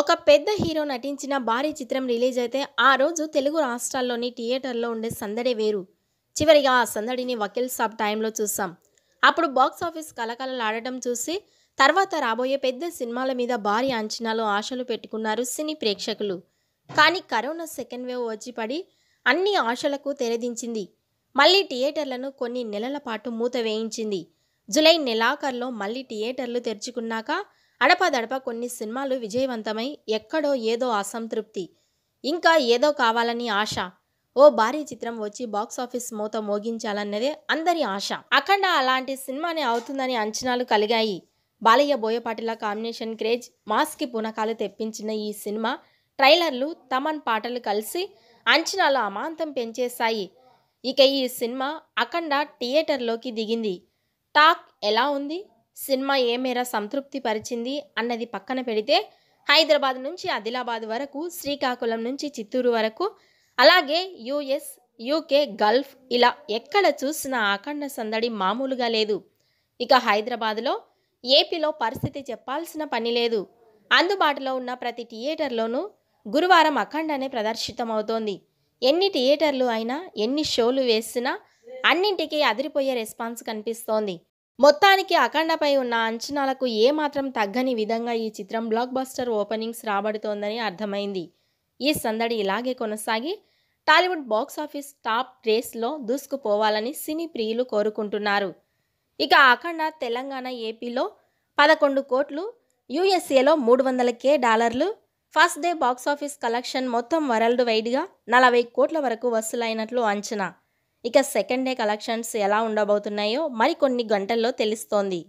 ఒక పెద్ద హీరో నటించిన భారీ చిత్రం రిలీజ్ అయితే ఆ రోజు తెలుగు రాష్ట్రాల్లోని థియేటర్లో ఉండే సందడి వేరు చివరిగా ఆ సందడిని వకీల్ సాబ్ టైంలో చూసాం అప్పుడు బాక్స్ ఆఫీస్ కలకలలాడటం చూసి తర్వాత రాబోయే పెద్ద సినిమాల మీద భారీ అంచనాలు ఆశలు పెట్టుకున్నారు సినీ ప్రేక్షకులు కానీ కరోనా సెకండ్ వేవ్ వచ్చి పడి అన్ని ఆశలకు తెరదించింది మళ్ళీ థియేటర్లను కొన్ని నెలల పాటు మూత వేయించింది జులై నెలాఖరులో మళ్ళీ థియేటర్లు తెరుచుకున్నాక అడపాదడప కొన్ని సినిమాలు విజయవంతమై ఎక్కడో ఏదో అసంతృప్తి ఇంకా ఏదో కావాలని ఆశ ఓ భారీ చిత్రం వచ్చి బాక్సాఫీస్ మూత మోగించాలన్నదే అందరి ఆశ అఖండ అలాంటి సినిమానే అవుతుందని అంచనాలు కలిగాయి బాలయ్య బోయపాటిల కాంబినేషన్ క్రేజ్ మాస్కి పునకాలు తెప్పించిన ఈ సినిమా ట్రైలర్లు తమన్ పాటలు కలిసి అంచనాలు అమాంతం పెంచేశాయి ఇక ఈ సినిమా అఖండ థియేటర్లోకి దిగింది టాక్ ఎలా ఉంది సినిమా ఏ మేర సంతృప్తి పరిచింది అన్నది పక్కన పెడితే హైదరాబాద్ నుంచి ఆదిలాబాద్ వరకు శ్రీకాకుళం నుంచి చిత్తూరు వరకు అలాగే యుఎస్ యూకే గల్ఫ్ ఇలా ఎక్కడ చూసిన ఆఖండ సందడి మామూలుగా లేదు ఇక హైదరాబాద్లో ఏపీలో పరిస్థితి చెప్పాల్సిన పని లేదు అందుబాటులో ఉన్న ప్రతి థియేటర్లోనూ గురువారం అఖండనే ప్రదర్శితమవుతోంది ఎన్ని థియేటర్లు అయినా ఎన్ని షోలు వేసినా అన్నింటికీ అదిరిపోయే రెస్పాన్స్ కనిపిస్తోంది మొత్తానికి అఖండపై ఉన్న అంచనాలకు ఏమాత్రం తగ్గని విధంగా ఈ చిత్రం బ్లాక్ బస్టర్ ఓపెనింగ్స్ రాబడుతోందని అర్థమైంది ఈ సందడి ఇలాగే కొనసాగి టాలీవుడ్ బాక్సాఫీస్ టాప్ రేస్లో దూసుకుపోవాలని సినీ ప్రియులు కోరుకుంటున్నారు ఇక అఖండ తెలంగాణ ఏపీలో పదకొండు కోట్లు యూఎస్ఏలో మూడు వందల కే డాలర్లు ఫస్ట్ డే బాక్సాఫీస్ కలెక్షన్ మొత్తం వరల్డ్ వైడ్గా నలభై కోట్ల వరకు వసూలైనట్లు అంచనా ఇక సెకండ్ డే కలెక్షన్స్ ఎలా ఉండబోతున్నాయో మరికొన్ని గంటల్లో తెలుస్తోంది